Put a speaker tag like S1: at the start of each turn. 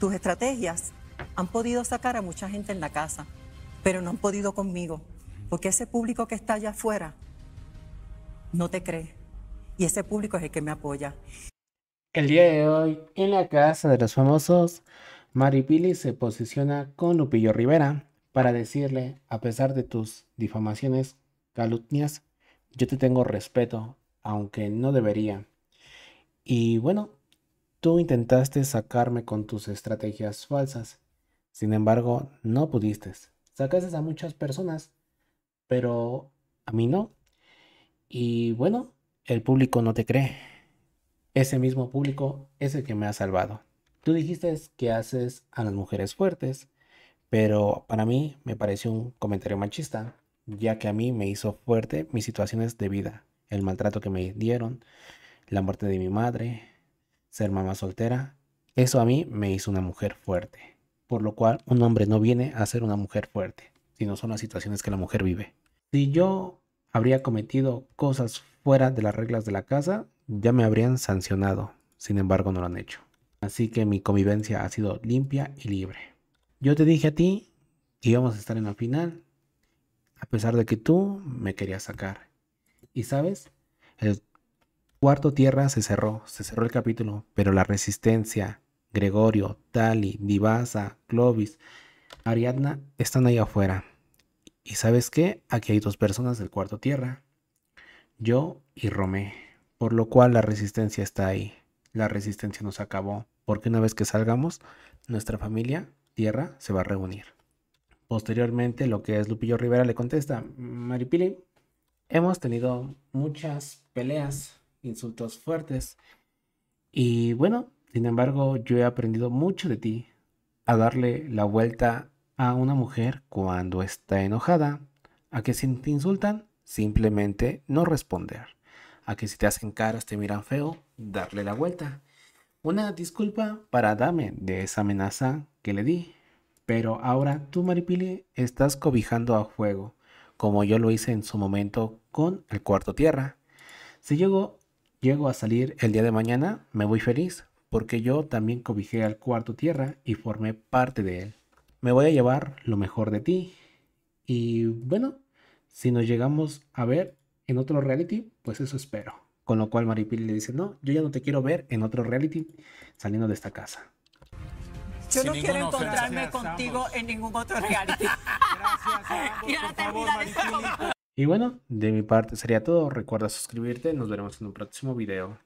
S1: tus estrategias han podido sacar a mucha gente en la casa, pero no han podido conmigo, porque ese público que está allá afuera no te cree y ese público es el que me apoya. El día de hoy, en la casa de los famosos, Maripili se posiciona con Lupillo Rivera para decirle, a pesar de tus difamaciones, calumnias, yo te tengo respeto, aunque no debería. Y bueno, Tú intentaste sacarme con tus estrategias falsas. Sin embargo, no pudiste. Sacaste a muchas personas, pero a mí no. Y bueno, el público no te cree. Ese mismo público es el que me ha salvado. Tú dijiste que haces a las mujeres fuertes, pero para mí me pareció un comentario machista, ya que a mí me hizo fuerte mis situaciones de vida, el maltrato que me dieron, la muerte de mi madre, ser mamá soltera, eso a mí me hizo una mujer fuerte. Por lo cual un hombre no viene a ser una mujer fuerte, sino son las situaciones que la mujer vive. Si yo habría cometido cosas fuera de las reglas de la casa, ya me habrían sancionado. Sin embargo, no lo han hecho. Así que mi convivencia ha sido limpia y libre. Yo te dije a ti que íbamos a estar en la final, a pesar de que tú me querías sacar. Y sabes, el Cuarto Tierra se cerró, se cerró el capítulo, pero la resistencia, Gregorio, Tali, Divasa, Clovis, Ariadna están ahí afuera. Y sabes qué? Aquí hay dos personas del cuarto tierra. Yo y Romé. Por lo cual la resistencia está ahí. La resistencia nos acabó. Porque una vez que salgamos, nuestra familia, tierra, se va a reunir. Posteriormente, lo que es Lupillo Rivera le contesta, Maripili, hemos tenido muchas peleas insultos fuertes. Y bueno, sin embargo, yo he aprendido mucho de ti a darle la vuelta a una mujer cuando está enojada, a que si te insultan, simplemente no responder, a que si te hacen caras, te miran feo, darle la vuelta. Una disculpa para dame de esa amenaza que le di. Pero ahora tú, Maripili, estás cobijando a fuego, como yo lo hice en su momento con el cuarto tierra. llegó a Llego a salir el día de mañana, me voy feliz, porque yo también cobijé al cuarto tierra y formé parte de él. Me voy a llevar lo mejor de ti. Y bueno, si nos llegamos a ver en otro reality, pues eso espero. Con lo cual Maripili le dice, no, yo ya no te quiero ver en otro reality saliendo de esta casa. Yo no quiero encontrarme contigo en ningún otro reality. Gracias y bueno, de mi parte sería todo. Recuerda suscribirte. Nos veremos en un próximo video.